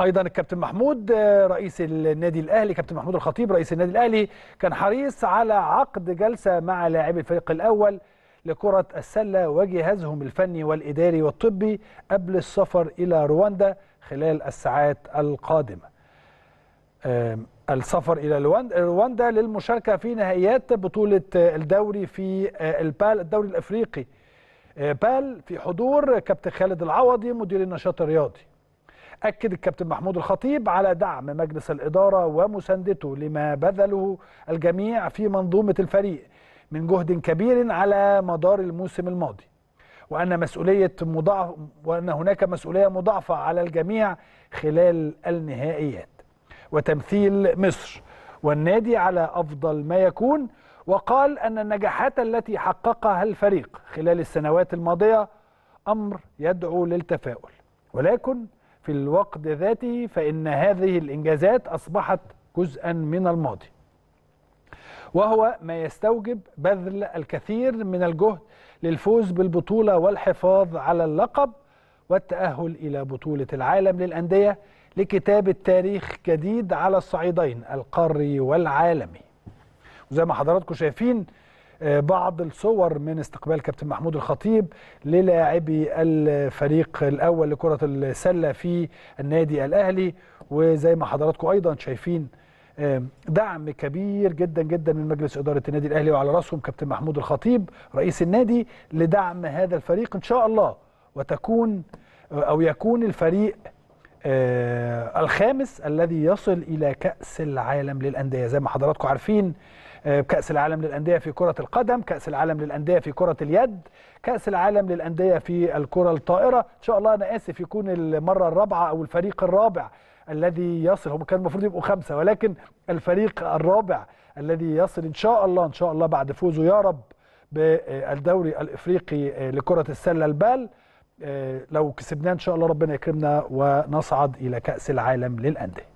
ايضا الكابتن محمود آه، رئيس النادي الاهلي كابتن محمود الخطيب رئيس النادي الاهلي كان حريص على عقد جلسه مع لاعبي الفريق الاول لكرة السلة وجهازهم الفني والإداري والطبي قبل السفر إلى رواندا خلال الساعات القادمة السفر إلى رواندا للمشاركة في نهائيات بطولة آه، الدوري في آه، البال الدوري الأفريقي بال في حضور كابتن خالد العوضي مدير النشاط الرياضي أكد الكابتن محمود الخطيب على دعم مجلس الإدارة ومساندته لما بذله الجميع في منظومة الفريق من جهد كبير على مدار الموسم الماضي وأن مسؤولية مضاعف وأن هناك مسؤولية مضاعفة على الجميع خلال النهائيات وتمثيل مصر والنادي على أفضل ما يكون وقال أن النجاحات التي حققها الفريق خلال السنوات الماضية أمر يدعو للتفاؤل ولكن في الوقت ذاته فإن هذه الإنجازات أصبحت جزءا من الماضي وهو ما يستوجب بذل الكثير من الجهد للفوز بالبطولة والحفاظ على اللقب والتأهل إلى بطولة العالم للأندية لكتابة تاريخ جديد على الصعيدين القاري والعالمي وزي ما حضراتكم شايفين آه، بعض الصور من استقبال كابتن محمود الخطيب للاعبي الفريق الاول لكره السله في النادي الاهلي وزي ما حضراتكم ايضا شايفين آه، دعم كبير جدا جدا من مجلس اداره النادي الاهلي وعلى راسهم كابتن محمود الخطيب رئيس النادي لدعم هذا الفريق ان شاء الله وتكون آه، او يكون الفريق آه، الخامس الذي يصل إلى كأس العالم للأندية زي ما حضراتكم عارفين آه، كأس العالم للأندية في كرة القدم كأس العالم للأندية في كرة اليد كأس العالم للأندية في الكرة الطائرة إن شاء الله أنا آسف يكون المرة الرابعة أو الفريق الرابع الذي يصل هم كان المفروض يبقوا خمسة ولكن الفريق الرابع الذي يصل إن شاء الله إن شاء الله بعد فوزه يا رب بالدوري الإفريقي آه، لكرة السلة البال آه، لو كسبناه ان شاء الله ربنا يكرمنا ونصعد الى كاس العالم للانديه